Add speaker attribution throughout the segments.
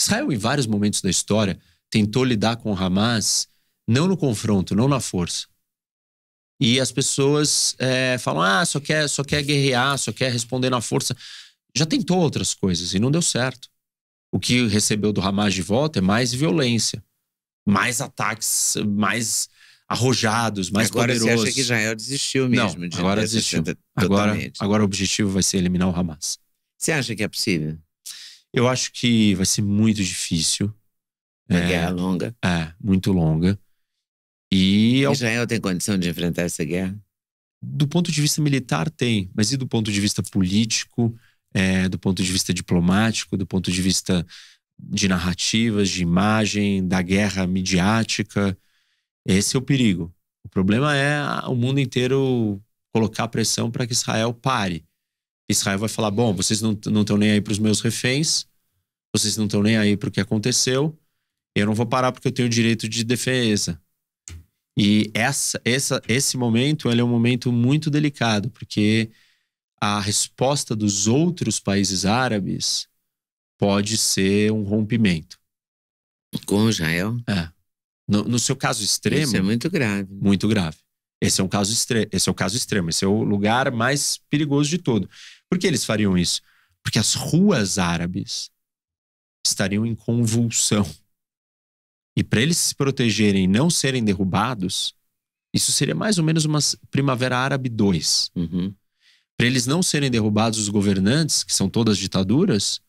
Speaker 1: Israel, em vários momentos da história, tentou lidar com Hamas não no confronto, não na força. E as pessoas é, falam: ah, só quer, só quer guerrear, só quer responder na força. Já tentou outras coisas e não deu certo. O que recebeu do Hamas de volta é mais violência, mais ataques, mais arrojados, mais agora poderosos. Agora você acha que Israel
Speaker 2: desistiu mesmo? Não, de agora desistiu. Agora, agora
Speaker 1: o objetivo vai ser eliminar o Hamas. Você acha que é possível? Eu acho que vai ser
Speaker 2: muito difícil. Uma é, guerra longa. É, muito longa. E é Israel tem condição de enfrentar essa guerra?
Speaker 1: Do ponto de vista militar, tem, mas e do ponto de vista político, é, do ponto de vista diplomático, do ponto de vista de narrativas, de imagem, da guerra midiática? Esse é o perigo. O problema é o mundo inteiro colocar pressão para que Israel pare. Israel vai falar: bom, vocês não estão nem aí para os meus reféns, vocês não estão nem aí para o que aconteceu, eu não vou parar porque eu tenho direito de defesa. E essa, essa, esse momento é um momento muito delicado, porque a resposta dos outros países árabes pode ser um rompimento. Com Israel? É. No, no seu caso extremo. Isso é muito grave. Muito grave. Esse é um caso extremo, esse é o caso extremo, esse é o lugar mais perigoso de todo. Por que eles fariam isso? Porque as ruas árabes estariam em convulsão. E para eles se protegerem e não serem derrubados, isso seria mais ou menos uma Primavera Árabe 2. Uhum. Para eles não serem derrubados, os governantes, que são todas ditaduras,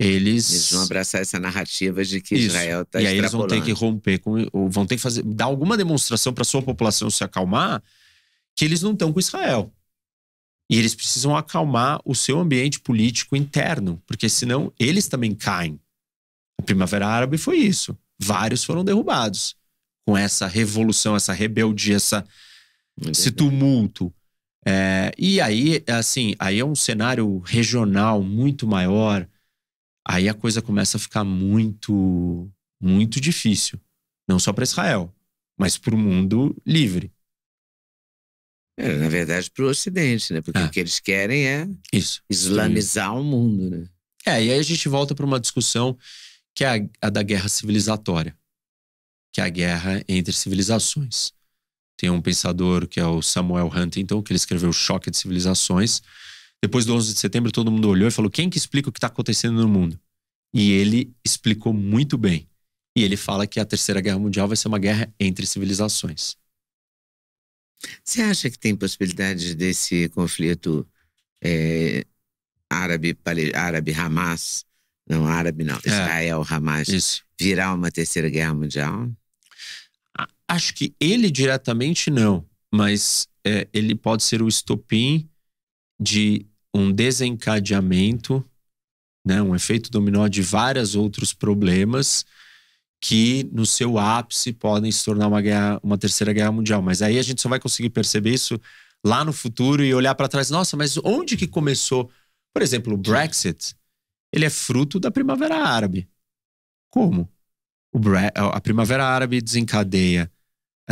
Speaker 1: eles... eles vão abraçar essa narrativa de que Isso. Israel está E aí eles vão ter que romper, com, vão ter que fazer, dar alguma demonstração para sua população se acalmar, que eles não estão com Israel. E eles precisam acalmar o seu ambiente político interno, porque senão eles também caem. A Primavera Árabe foi isso. Vários foram derrubados com essa revolução, essa rebeldia, essa, esse tumulto. É, e aí, assim, aí é um cenário regional muito maior aí a coisa começa a ficar muito, muito difícil. Não só para Israel, mas para o
Speaker 2: mundo livre. É, na verdade, para o Ocidente, né? Porque é. o que eles querem é Isso. islamizar Sim. o mundo, né? É, e aí a gente volta para uma discussão
Speaker 1: que é a, a da guerra civilizatória, que é a guerra entre civilizações. Tem um pensador que é o Samuel Huntington, que ele escreveu O Choque de Civilizações, depois do 11 de setembro, todo mundo olhou e falou: quem que explica o que está acontecendo no mundo? E ele explicou muito bem. E ele fala que a Terceira Guerra Mundial vai ser uma guerra entre civilizações.
Speaker 2: Você acha que tem possibilidade desse conflito é, árabe-Hamas? Árabe não, árabe não. Israel-Hamas é, virar uma Terceira Guerra Mundial? Acho que ele diretamente não, mas é, ele pode ser o estopim
Speaker 1: de um desencadeamento, né, um efeito dominó de vários outros problemas que no seu ápice podem se tornar uma, guerra, uma terceira guerra mundial. Mas aí a gente só vai conseguir perceber isso lá no futuro e olhar para trás. Nossa, mas onde que começou? Por exemplo, o Brexit, ele é fruto da Primavera Árabe. Como? a Primavera Árabe desencadeia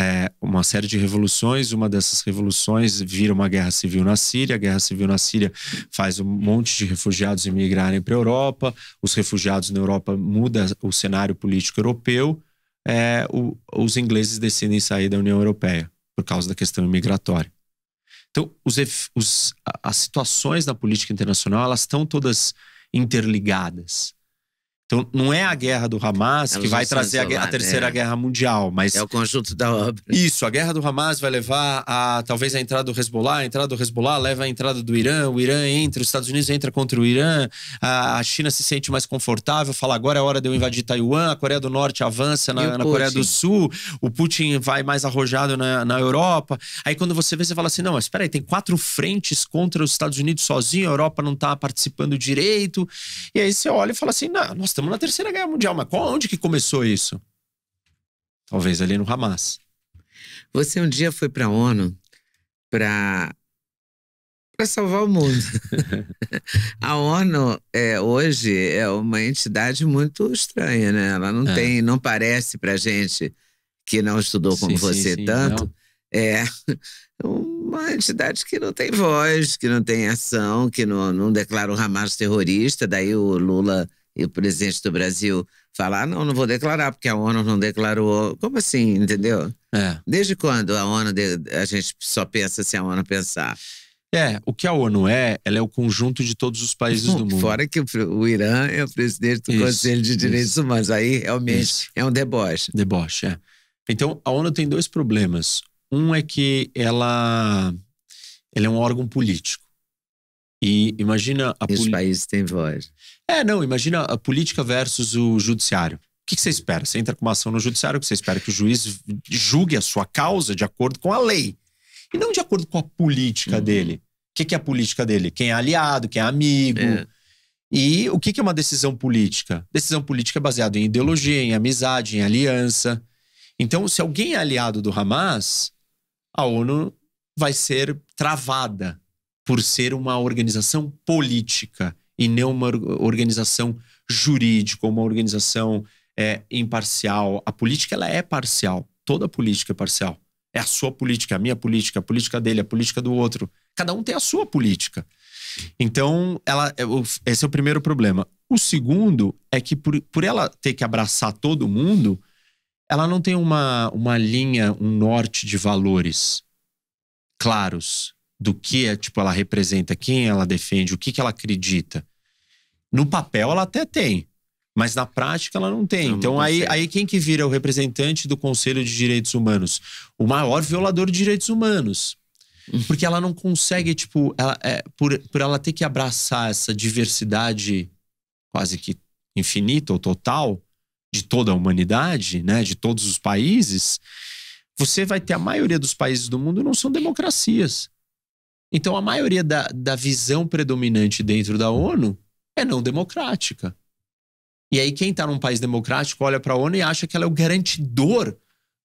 Speaker 1: é, uma série de revoluções. Uma dessas revoluções vira uma guerra civil na Síria. A guerra civil na Síria faz um monte de refugiados emigrarem para a Europa. Os refugiados na Europa muda o cenário político europeu. É, o, os ingleses decidem sair da União Europeia por causa da questão imigratória Então, os, os, as situações na política internacional elas estão todas interligadas. Então, não é a guerra do Hamas é que vai trazer a, a, terceira é. guerra mundial, mas. É o conjunto da obra. Isso, a guerra do Hamas vai levar a talvez a entrada do Hezbollah, a entrada do Hezbollah leva a entrada do Irã, o Irã entra, os Estados Unidos entra contra o Irã, a, a China se sente mais confortável, fala agora é hora de eu invadir Taiwan, a Coreia do Norte avança na, na Coreia do Sul, o Putin vai mais arrojado na, na Europa. Aí quando você vê, você fala assim: não, mas espera aí, tem quatro frentes contra os Estados Unidos sozinho, a Europa não está participando direito. E aí você olha e fala assim: não, nós estamos na Terceira Guerra Mundial, mas qual, onde que começou isso? Talvez ali no Hamas.
Speaker 2: Você um dia foi para a ONU para para salvar o mundo. a ONU é, hoje é uma entidade muito estranha, né? Ela não é. tem, não parece para gente que não estudou como sim, você sim, tanto. é uma entidade que não tem voz, que não tem ação, que não, não declara o Hamas terrorista. Daí o Lula e o presidente do Brasil falar, ah, não, não vou declarar, porque a ONU não declarou. Como assim, entendeu? É. Desde quando a ONU, a gente só pensa se a ONU pensar?
Speaker 1: É, o que a ONU é, ela é o conjunto de todos os
Speaker 2: países do mundo. Fora
Speaker 1: que o Irã é o presidente do isso, Conselho de Direitos isso. Humanos, aí realmente isso. é um deboche. Deboche, é. Então, a ONU tem dois problemas. Um é que ela, ela é um órgão político. E imagina a e os países têm voz. É, não, imagina a política versus o judiciário. O que, você espera? Você entra com uma ação no judiciário, que você espera é que o juiz julgue a sua causa de acordo com a lei. E não de acordo com a política uhum. dele. O que, é a política dele? Quem é aliado, quem é amigo. É. E o que, que, é uma decisão política? Decisão política é baseada em ideologia, em amizade, em aliança. Então, se alguém é aliado do Hamas, a ONU vai ser travada por ser uma organização política e não uma organização jurídica, uma organização é, imparcial. A política ela é parcial, toda política é parcial. É a sua política, a minha política, a política dele, a política do outro. Cada um tem a sua política. Então, ela, é, esse é o primeiro problema. O segundo é que, por, por ela ter que abraçar todo mundo, ela não tem uma, uma linha, um norte de valores claros do que é, tipo, ela representa, quem ela defende, o que, que ela acredita. No papel ela até tem, mas na prática ela não tem. Não então não tá aí, aí quem que vira o representante do Conselho de Direitos Humanos? O maior violador de direitos humanos. Hum. Porque ela não consegue, tipo, ela, é, por, por ela ter que abraçar essa diversidade quase que infinita ou total de toda a humanidade, né, de todos os países, você vai ter a maioria dos países do mundo não são democracias. Então, a maioria da, da visão predominante dentro da ONU é não democrática. E aí, quem está num país democrático olha para a ONU e acha que ela é o garantidor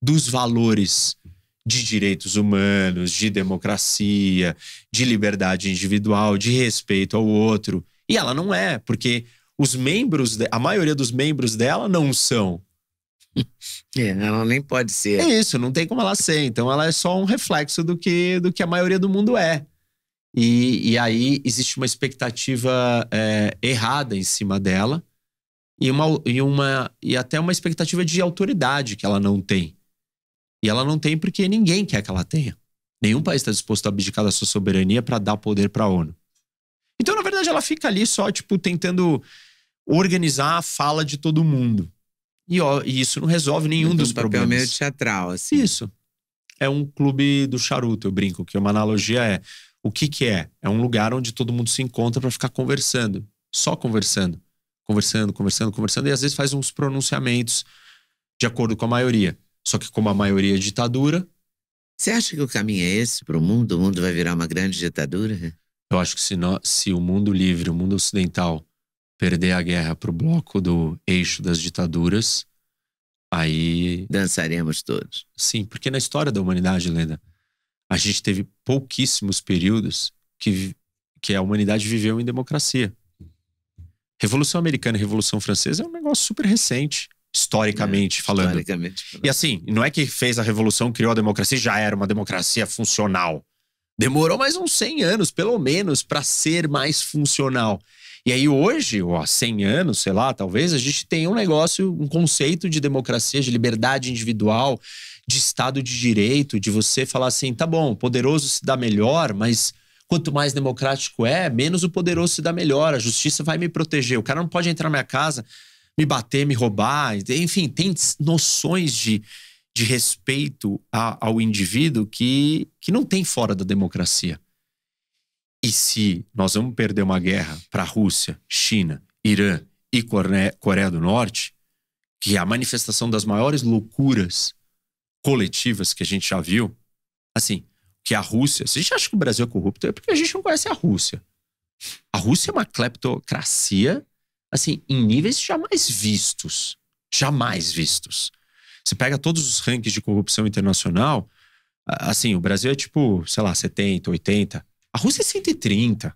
Speaker 1: dos valores de direitos humanos, de democracia, de liberdade individual, de respeito ao outro. E ela não é, porque os membros, de, a maioria dos membros dela não são. É, ela nem pode ser. É isso, não tem como ela ser. Então ela é só um reflexo do que, do que a maioria do mundo é. E, e aí existe uma expectativa é, errada em cima dela e, uma, e, uma, e até uma expectativa de autoridade que ela não tem. E ela não tem porque ninguém quer que ela tenha. Nenhum país está disposto a abdicar da sua soberania para dar poder para a ONU. Então, na verdade, ela fica ali só, tipo, tentando organizar a fala de todo mundo. E, ó, e isso não resolve nenhum então, dos papel problemas. meio teatral, assim. Isso. É um clube do charuto, eu brinco, que uma analogia é o que, que é? É um lugar onde todo mundo se encontra para ficar conversando, só conversando, conversando, conversando, conversando, e às vezes faz uns pronunciamentos de acordo com a maioria. Só que, como a maioria é ditadura. Você acha que o caminho é esse para o mundo? O mundo vai virar uma grande ditadura? Eu acho que se, nós, se o mundo livre, o mundo ocidental, perder a guerra para o bloco do eixo das ditaduras, aí. Dançaremos todos. Sim, porque na história da humanidade, lenda a gente teve pouquíssimos períodos que, que a humanidade viveu em democracia. Revolução Americana e Revolução Francesa é um negócio super recente, historicamente é, falando. Historicamente. E assim, não é que fez a revolução, criou a democracia, já era uma democracia funcional. Demorou mais uns 100 anos, pelo menos, para ser mais funcional. E aí hoje, ou há 100 anos, sei lá, talvez, a gente tem um negócio, um conceito de democracia, de liberdade individual, de Estado de Direito, de você falar assim, tá bom, poderoso se dá melhor, mas quanto mais democrático é, menos o poderoso se dá melhor, a justiça vai me proteger, o cara não pode entrar na minha casa, me bater, me roubar, enfim, tem noções de, de respeito a, ao indivíduo que, que não tem fora da democracia. E se nós vamos perder uma guerra para a Rússia, China, Irã e Coreia do Norte, que é a manifestação das maiores loucuras coletivas que a gente já viu, assim, que a Rússia. Se a gente acha que o Brasil é corrupto, é porque a gente não conhece a Rússia. A Rússia é uma cleptocracia, assim, em níveis jamais vistos. Jamais vistos. Você pega todos os rankings de corrupção internacional, assim, o Brasil é tipo, sei lá, 70, 80. A Rússia é 130.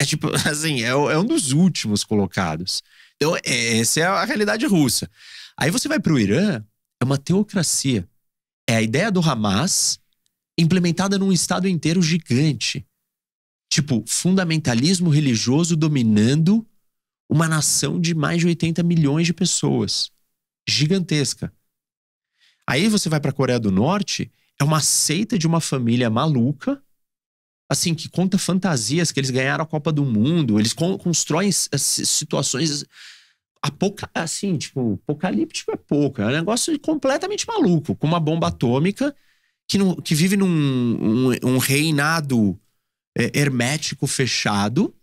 Speaker 1: É tipo, assim, é, é um dos últimos colocados. Então, é, essa é a realidade russa. Aí você vai para o Irã, é uma teocracia. É a ideia do Hamas implementada num Estado inteiro gigante. Tipo, fundamentalismo religioso dominando uma nação de mais de 80 milhões de pessoas. Gigantesca. Aí você vai para a Coreia do Norte, é uma seita de uma família maluca, assim, que conta fantasias que eles ganharam a Copa do Mundo, eles constroem situações Apoca assim, tipo, apocalíptico é pouco. É um negócio completamente maluco, com uma bomba atômica que, não, que vive num um, um reinado é, hermético fechado.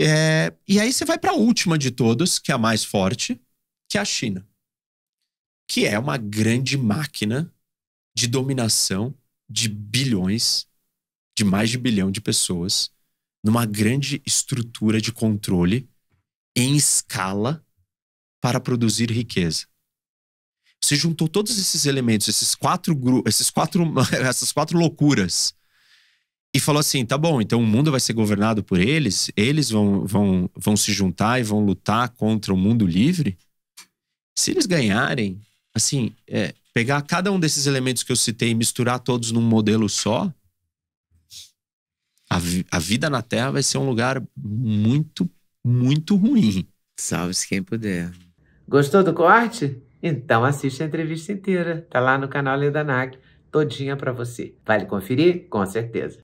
Speaker 1: É, e aí você vai para a última de todas, que é a mais forte, que é a China, que é uma grande máquina de dominação de bilhões, de mais de bilhão de pessoas, numa grande estrutura de controle em escala para produzir riqueza. Você juntou todos esses elementos, esses quatro, esses quatro, essas quatro loucuras, e falou assim: tá bom, então o mundo vai ser governado por eles, eles vão, vão, vão se juntar e vão lutar contra o mundo livre. Se eles ganharem, assim, é, pegar cada um desses elementos que eu citei e misturar todos num modelo só, a, vi a
Speaker 2: vida na Terra vai ser um lugar
Speaker 1: muito muito
Speaker 2: ruim. Salve-se quem puder. Gostou do corte? Então assiste a entrevista inteira. Tá lá no canal Leda Nag, todinha para você. Vale conferir? Com certeza.